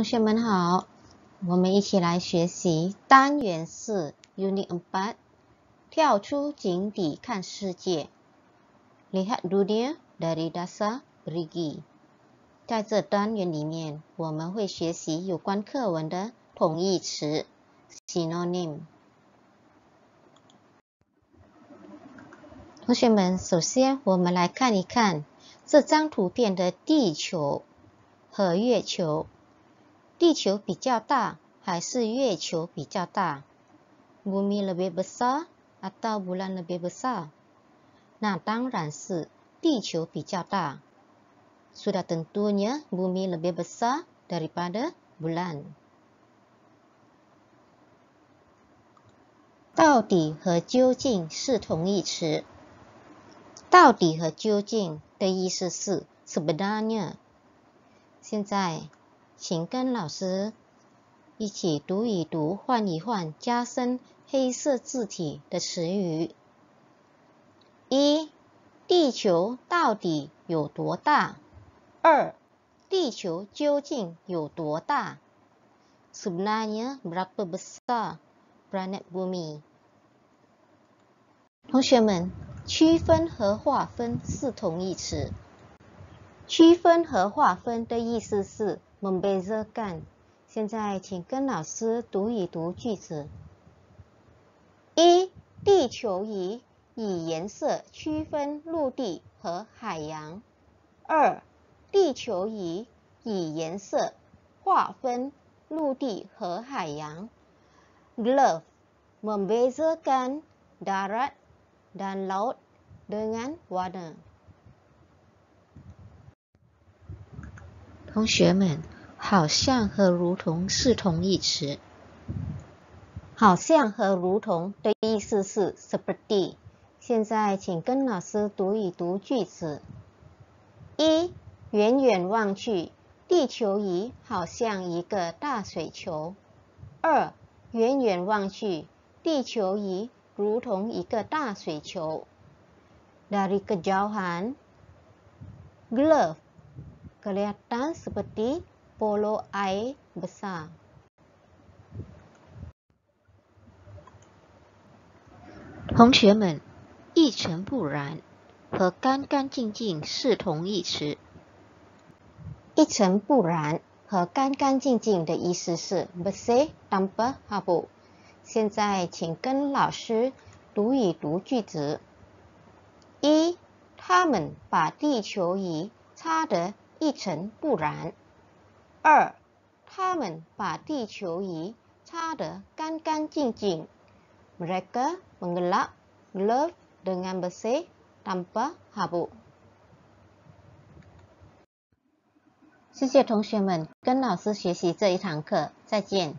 同学们好，我们一起来学习单元四 （Unit 8）“ 跳出井底看世界 ”（Lihat dunia dari dasar r g i 在这单元里面，我们会学习有关课文的同义词 （synonym）。同学们，首先我们来看一看这张图片的地球和月球。地球比较大还是月球比较大？Bumi lebih besar atau bulan lebih besar？那当然是地球比较大。Sudah tentunya bumi lebih besar daripada bulan。到底和究竟是同义词？到底和究竟的意思是？Sudah tentunya。现在。请跟老师一起读一读、换一换、加深黑色字体的词语。一、地球到底有多大？二、地球究竟有多大？Sebenarnya berapa besar planet bumi？同学们，区分和划分是同义词。区分和划分的意思是。我们被热干。现在，请跟老师读一读句子：一、地球仪以颜色区分陆地和海洋；二、地球仪以颜色划分陆地和海洋。Glove，我们被热干。Dirt，dirt，dirt and water. 同学们，好像和如同是同义词。好像和如同的意思是 s u b t y 现在请跟老师读一读句子：一，远远望去，地球仪好像一个大水球；二，远远望去，地球仪如同一个大水球。Dari ke jauhan, glove. 看起来，像 Polo I 大。同学们，一尘不染和干干净净是同义词。一尘不染和干干净净的意思是不塞、不白。好不，现在请跟老师读一读句子。一，他们把地球仪擦得。一尘不染。二，他们把地球仪擦得干干净净。Mereka mengelap glove dengan bersih tanpa habuk. 谢谢同学们跟老师学习这一堂课，再见。